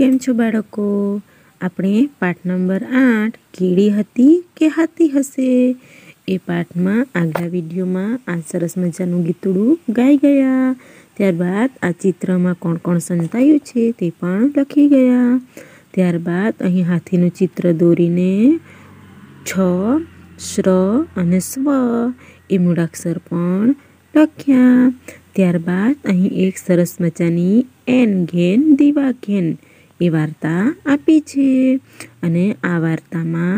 કેમ છો બાળકો આપણે પાઠ નંબર આઠ કીડી હતી કે હાથી હશે એ પાઠમાં આગલા વિડીયોમાં આ સરસ મજાનું ગીતડું ગાઈ ગયા ત્યારબાદ આ ચિત્રમાં કોણ કોણ સંતાયું છે તે પણ લખી ગયા ત્યારબાદ અહીં હાથીનું ચિત્ર દોરીને છ શ્ર અને સ્વ એ મૂળાક્ષર પણ લખ્યા ત્યારબાદ અહીં એક સરસ મજાની એન ઘેન દીવા ઘેન એ વાર્તા આપી છે અને આ વાર્તામાં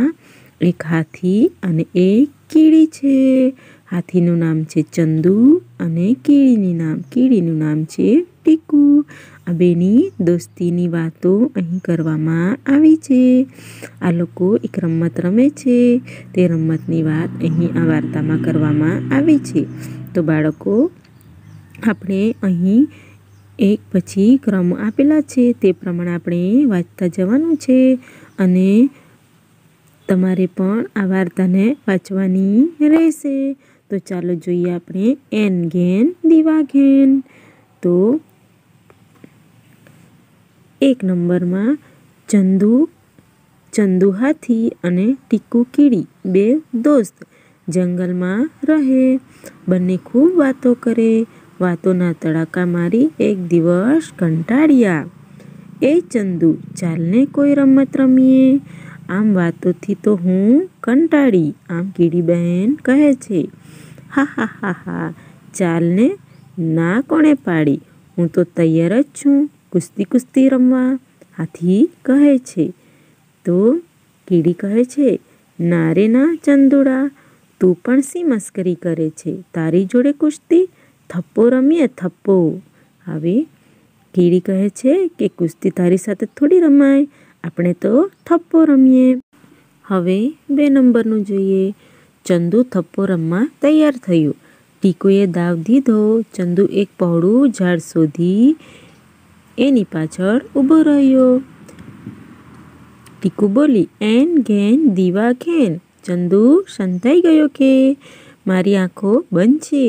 એક હાથી અને એક કીડી છે હાથીનું નામ છે ચંદુ અને કીડીનું નામ કીડીનું નામ છે ટીકુ આ બેની દોસ્તીની વાતો અહીં કરવામાં આવી છે આ લોકો એક રમત રમે છે તે રમતની વાત અહીં આ વાર્તામાં કરવામાં આવી છે તો બાળકો આપણે અહીં એક પછી ક્રમ આપેલા છે તે પ્રમાણે આપણે વાંચતા જવાનું છે અને તમારે પણ આ વાર્તાને વાંચવાની રહેશે તો ચાલો જોઈએ આપણે એન ઘેન દીવા ઘેન તો એક નંબરમાં ચંદુ ચંદુ હાથી અને ટીકુ કીડી બે દોસ્ત જંગલમાં રહે બંને ખૂબ વાતો કરે વાતોના તડાકા મારી એક દિવસ કંટાળ્યા એ ચંદુ ચાલને કોઈ રમત રમીએ આમ વાતોથી તો હું કંટાળી આમ કીડીબહેન કહે છે હા હા હા હા ચાલને ના કોણે પાડી હું તો તૈયાર જ છું કુસ્તી કુસ્તી રમવા હાથી કહે છે તો કીડી કહે છે ના રે ના ચંદુડા તું પણ સી મસ્કરી કરે છે તારી જોડે કુસ્તી થપ્પો રમીએ થપ્પો હવે કીડી કહે છે કે કુસ્તી તારી સાથે થોડી રમાય આપણે તો થપ્પો રમીએ હવે બે નંબરનું જોઈએ ચંદુ થપ્પો રમવા તૈયાર થયું ટીકુએ દાવ દીધો ચંદુ એક પહોળું ઝાડ શોધી એની પાછળ ઊભો રહ્યો ટીકુ બોલી એન ઘેન દીવા ખેન ચંદુ સંતાઈ ગયો કે મારી આંખો બંધ છે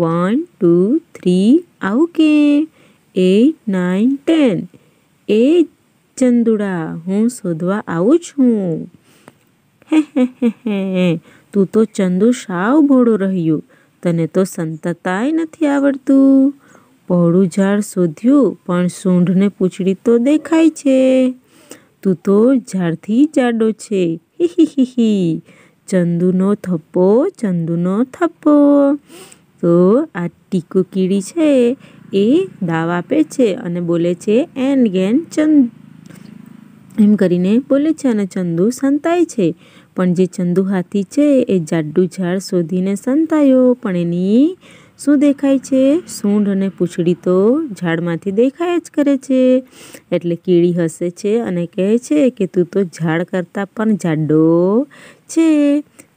વન ટુ થ્રી આવકે એટ નાઇન ટેન એ ચંદુડા હું શોધવા આવું છું હે હે તું તો ચંદુ સાવ ભોળું રહ્યું તને તો સંતતાય નથી આવડતું પહોળું ઝાડ શોધ્યું પણ સૂંઢને પૂંછડી તો દેખાય છે તું તો ઝાડથી જાડો છે હી હી હી ચંદુનો થપ્પો ચંદુનો થપ્પો તો આ ટીકુ કીડી છે એ દાવ આપે છે અને બોલે છે એન્ડ ગેન ચંદ એમ કરીને બોલે છે અને ચંદુ સંતાય છે પણ જે ચંદુ હાથી છે એ જાડુ ઝાડ શોધીને સંતાયો પણ એની શું દેખાય છે સૂંઢ અને પૂંછડી તો ઝાડમાંથી દેખાય જ કરે છે એટલે કીડી હસે છે અને કહે છે કે તું તો ઝાડ કરતાં પણ જાડો છે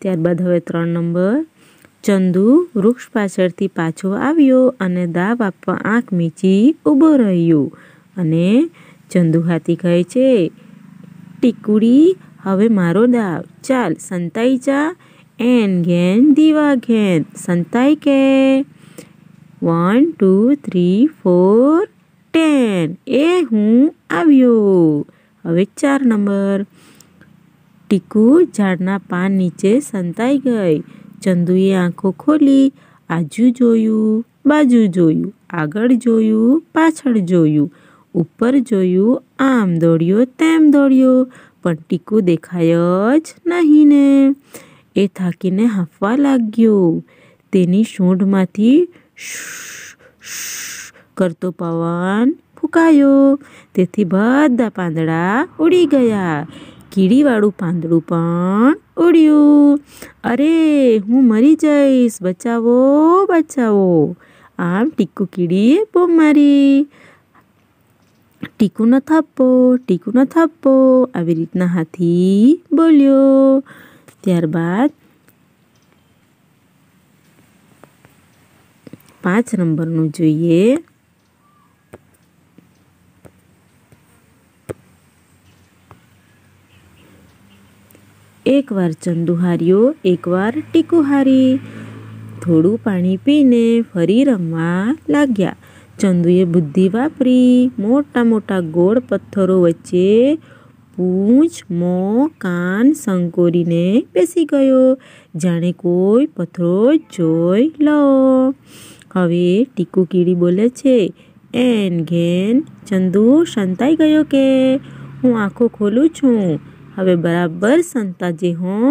ત્યારબાદ હવે ત્રણ નંબર ચંદુ વૃક્ષ પાછળથી પાછો આવ્યો અને દાવ આપવા આંખ મીચી ઊભો રહ્યો અને ચંદુ હાથી કહે છે ટીકુડી હવે મારો દાવ ચાલ સંતાઈ જા એન ઘેન દીવા ઘેન સંતાઈ કે one two three four ten એ હું આવ્યો હવે ચાર નંબર ટીકુ ઝાડના પાન નીચે સંતાઈ ગઈ ચંદુએ આંખો ખોલી આજુ જોયું બાજુ જોયું આગળ જોયું પાછળ જોયું ઉપર જોયું આમ દોડ્યો તેમ દોડ્યો પણ ટીકું દેખાય જ નહીં ને એ થાકીને હાંફવા લાગ્યો તેની સૂંઢમાંથી કરતો પવન ફૂંકાયો તેથી બધા પાંદડા ઉડી ગયા કીડીવાળું પાંદડું પણ ઉડ્યું અરે હું મરી જઈશ બચાવો બચાવો આમ ટીકુ કીડીએ બોમ મારી થાપો ટીકુ ન થાપો આવી રીતના હાથી બોલ્યો ત્યારબાદ પાંચ નંબરનું જોઈએ એકવાર ચંદુ હાર્યો એકવાર ટીકુ હારી થોડું પાણી પીને ફરી રમવા લાગ્યા ચંદુએ બુદ્ધિ વાપરી મોટા મોટા ગોળ પથ્થરો વચ્ચે પૂંછ મો કાન સંકોરીને બેસી ગયો જાણે કોઈ પથરો જોઈ લો હવે ટીકુ કીડી બોલે છે એન ઘેન ચંદુ સંતાઈ ગયો કે હું આંખો ખોલું છું હવે બરાબર સંતાજી જે હો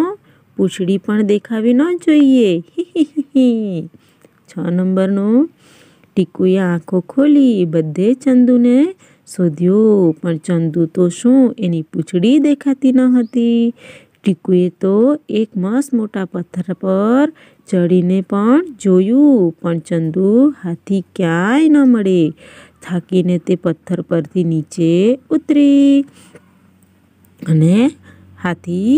પૂછડી પણ દેખાવી ન જોઈએ છ નંબરનું ટીકુએ આંખો ખોલી બધે ચંદુને શોધ્યો પણ ચંદુ તો શું એની પૂંછડી દેખાતી ન હતી ટીકુએ તો એક મસ મોટા પથ્થર પર ચડીને પણ જોયું પણ ચંદુ હાથી ક્યાંય ન મળે થાકીને તે પથ્થર પરથી નીચે ઉતરી અને હાથી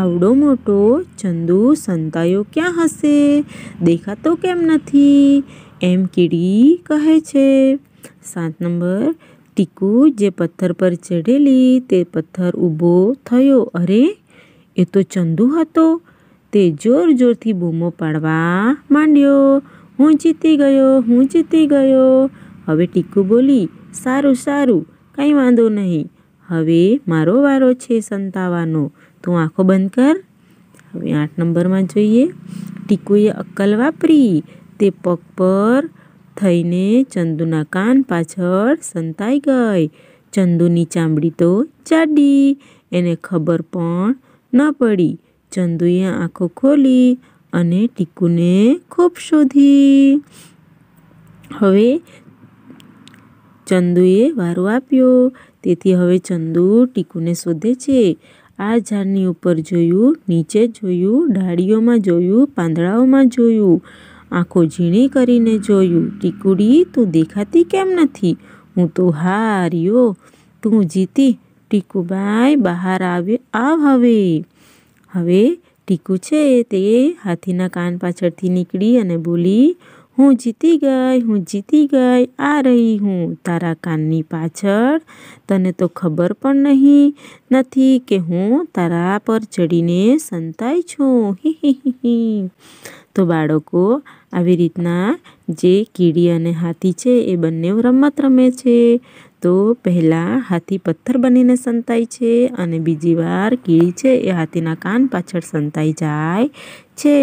આવડો મોટો ચંદુ સંતાયો ક્યાં હશે દેખાતો કેમ નથી એમ કીડી કહે છે સાત નંબર ટીકુ જે પથ્થર પર ચઢેલી તે પથ્થર ઊભો થયો અરે એ તો ચંદુ હતો તે જોર જોરથી બૂમો પાડવા માંડ્યો હું જીતી ગયો હું જીતી ગયો હવે ટીકુ બોલી સારું સારું કંઈ વાંધો નહીં હવે મારો વારો છે સંતાવાનો તું આંખો બંધ કર હવે આઠ નંબરમાં જોઈએ ટીકુએ અક્કલ વાપરી તે પગ પર થઈને ચંદુના કાન પાછળ સંતાઈ ગઈ ચંદુની ચામડી તો ચાડી એને ખબર પણ ન પડી ચંદુએ આંખો ખોલી અને ટીકુને ખૂબ શોધી હવે ચંદુએ વારો આપ્યો તેથી હવે ચંદુ ટીકુને શોધે છે આ ઝાડની ઉપર જોયું નીચે જોયું ડાળીઓમાં જોયું પાંદડાઓમાં જોયું આંખો ઝીણી કરીને જોયું ટીકુડી તું દેખાતી કેમ નથી હું તો હાર્યો તું જીતી ટીકુબાઈ બહાર આવે આવ હવે હવે ટીકુ છે તે હાથીના કાન પાછળથી નીકળી અને બોલી હું જીતી ગઈ હું જીતી ગઈ આ રહી હું તારા કાનની પાછળ તને તો ખબર પણ નહીં નથી કે હું તારા પર ચડીને સંતાઈ છું હિ તો બાળકો આવી રીતના જે કીડી અને હાથી છે એ બંને રમત રમે છે તો પહેલાં હાથી પથ્થર બનીને સંતાય છે અને બીજી વાર કીડી છે એ હાથીના કાન પાછળ સંતાઈ જાય છે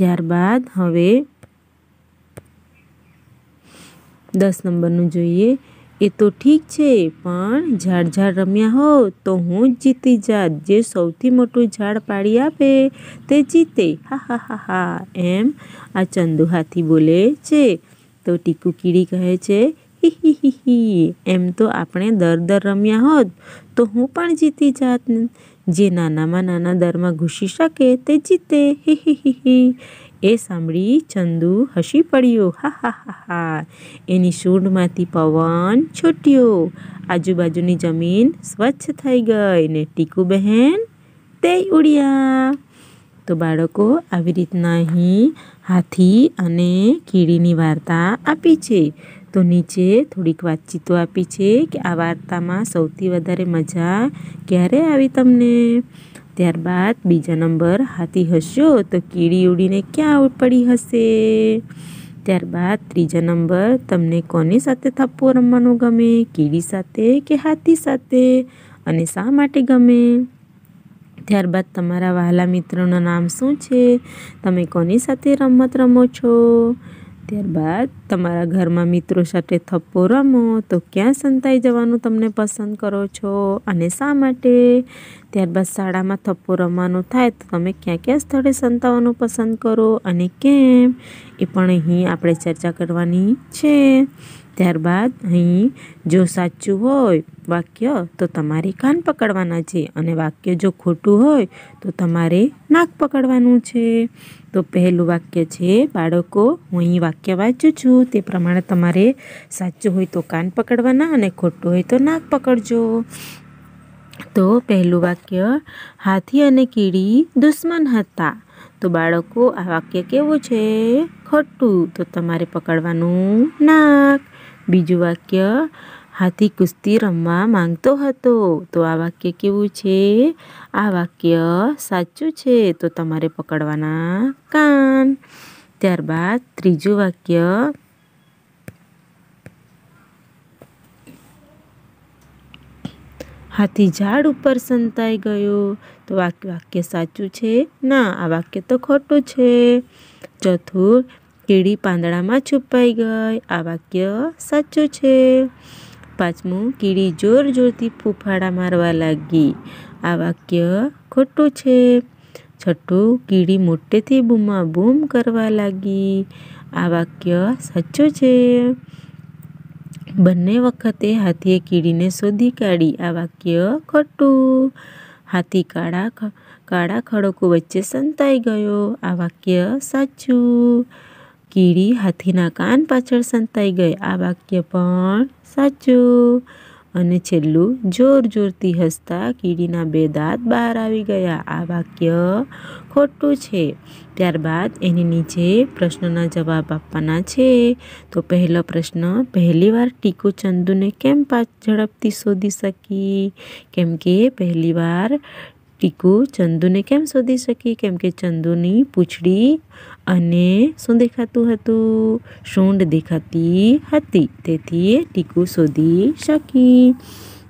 ત્યારબાદ હવે દસ નંબરનું જોઈએ એ તો ઠીક છે પણ ઝાડ ઝાડ રમ્યા હો તો હું જીતી જાત જે સૌથી મોટું ઝાડ પાડી આપે તે જીતે હા હા હા હા એમ આ ચંદુ હાથી બોલે છે તો ટીકુ કીડી કહે છે હિ એમ તો આપણે દર દર રમ્યા હોત તો હું પણ જીતી જાત જે નાનામાં નાના દરમાં ઘૂસી શકે તે જીતે હી હી એ સાંભળી ચંદુ હસી પડ્યો હા હા હા હા એની સૂંઢમાંથી પવન છૂટ્યો આજુબાજુની જમીન સ્વચ્છ થઈ ગઈ ને ટીકુ બહેન તે ઉડ્યા તો બાળકો આવી રીતના અહીં હાથી અને કીડીની વાર્તા આપી છે તો નીચે થોડીક વાતચીતો આપી છે કે આ વાર્તામાં સૌથી વધારે મજા ક્યારે આવી તમને ત્યારબાદ બીજા નંબર હાથી હસ્યો તો કીડી ઉડીને ક્યાં પડી હશે ત્યારબાદ ત્રીજા નંબર તમને કોની સાથે થપ્પો રમવાનું ગમે કીડી સાથે કે હાથી સાથે અને શા માટે ગમે ત્યારબાદ તમારા વહાલા મિત્રોનું નામ શું છે તમે કોની સાથે રમત રમો છો ત્યારબાદ તમારા ઘરમાં મિત્રો સાથે થપ્પો રમો તો ક્યાં સંતાઈ જવાનું તમને પસંદ કરો છો અને શા માટે ત્યારબાદ શાળામાં થપ્પો રમવાનો થાય તો તમે ક્યાં ક્યાં સ્થળે સંતાવાનું પસંદ કરો અને કેમ એ પણ અહીં આપણે ચર્ચા કરવાની છે ત્યારબાદ અહીં જો સાચું હોય વાક્ય તો તમારે કાન પકડવાના છે અને વાક્ય જો ખોટું હોય તો તમારે નાક પકડવાનું છે તો પહેલું વાક્ય છે બાળકો હું અહીં વાક્ય વાંચું છું તે પ્રમાણે તમારે સાચું હોય તો કાન પકડવાના અને ખોટું હોય તો નાક પકડજો તો પહેલું વાક્ય હાથી અને કીડી દુશ્મન હતા તો બાળકો આ વાક્ય કેવું છે ખોટું તો તમારે પકડવાનું નાક બીજું વાક્ય હાથી કુસ્તી રમવા માંગતો હતો તો આ વાક્ય કેવું છે આ વાક્ય સાચું છે તો તમારે પકડવાના કાન ત્યારબાદ ત્રીજું વાક્ય હાથી ઝાડ ઉપર સંતાઈ ગયો તો આ વાક્ય સાચું છે ના આ વાક્ય તો ખોટું છે ચોથું કીડી પાંદડામાં છુપાઈ ગઈ આ વાક્ય સાચું છે પાંચમું કીડી જોર જોરથી ફૂફાડા મારવા લાગી આ વાક્ય ખોટું છે છઠ્ઠું કીડી મોટેથી બૂમા બૂમ કરવા લાગી આ વાક્ય સાચું છે બંને વખતે હાથીએ કીડીને શોધી કાઢી આ વાક્ય ખોટું હાથી કાળા કાળા ખડકો વચ્ચે સંતાઈ ગયો આ વાક્ય સાચું કીડી હાથીના કાન પાછળ સંતાઈ ગઈ આ વાક્ય પણ સાચું અને છેલ્લું જોર જોરથી હસતા કીડીના બે દાંત બહાર આવી ગયા આ વાક્ય ખોટું છે ત્યારબાદ એની નીચે પ્રશ્નના જવાબ આપવાના છે તો પહેલો પ્રશ્ન પહેલીવાર ટીકુ ચંદુને કેમ ઝડપથી શોધી શકી કેમ કે પહેલીવાર ટીકુ ચંદુને કેમ શોધી શકી કેમ કે ચંદુની પૂંછડી અને શું દેખાતું હતું સૂંઢ દેખાતી હતી તેથી એ ટીકુ શોધી શકી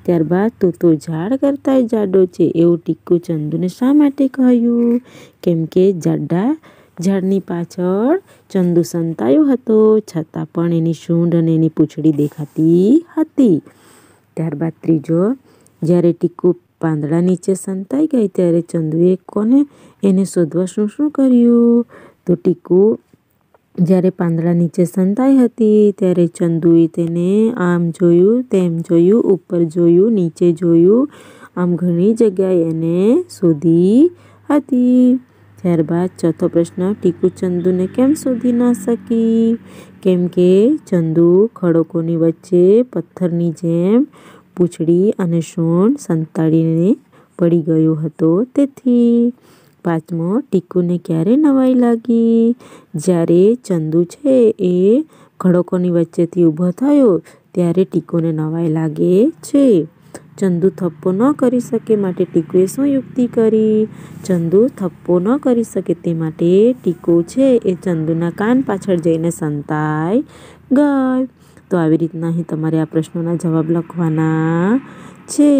ત્યારબાદ તું તો ઝાડ કરતાંય જાડો છે એવું ટીકુ ચંદુને શા માટે કહ્યું કેમ કે જાડા ઝાડની પાછળ ચંદુ સંતાયો હતો છતાં પણ એની સૂંઢ અને એની પૂંછડી દેખાતી હતી ત્યારબાદ ત્રીજો જ્યારે ટીકુ પાંદડા નીચે સંતાઈ ગઈ ત્યારે ચંદુએ કોને એને શોધવા શું શું કર્યું તો ટીકુ જ્યારે પાંદડા નીચે સંતાઈ હતી ત્યારે ચંદુએ તેને આમ જોયું તેમ જોયું ઉપર જોયું નીચે જોયું આમ ઘણી જગ્યાએ એને શોધી હતી ત્યારબાદ ચોથો પ્રશ્ન ટીકુ ચંદુને કેમ શોધી ના શકી કેમ કે ચંદુ ખડકોની વચ્ચે પથ્થરની જેમ પૂંછડી અને શૂણ સંતાડીને પડી ગયો હતો તેથી પાંચમો ટીકુને ક્યારે નવાઈ લાગી જ્યારે ચંદુ છે એ ખડકોની વચ્ચેથી ઊભો થયો ત્યારે ટીકુને નવાઈ લાગે છે ચંદુ થપ્પો ન કરી શકે માટે ટીકુએ શું યુક્તિ કરી ચંદુ થપ્પો ન કરી શકે તે માટે ટીકુ છે એ ચંદુના કાન પાછળ જઈને સંતાઈ ગઈ તો આવી રીતના અહીં તમારે આ પ્રશ્નોના જવાબ લખવાના છે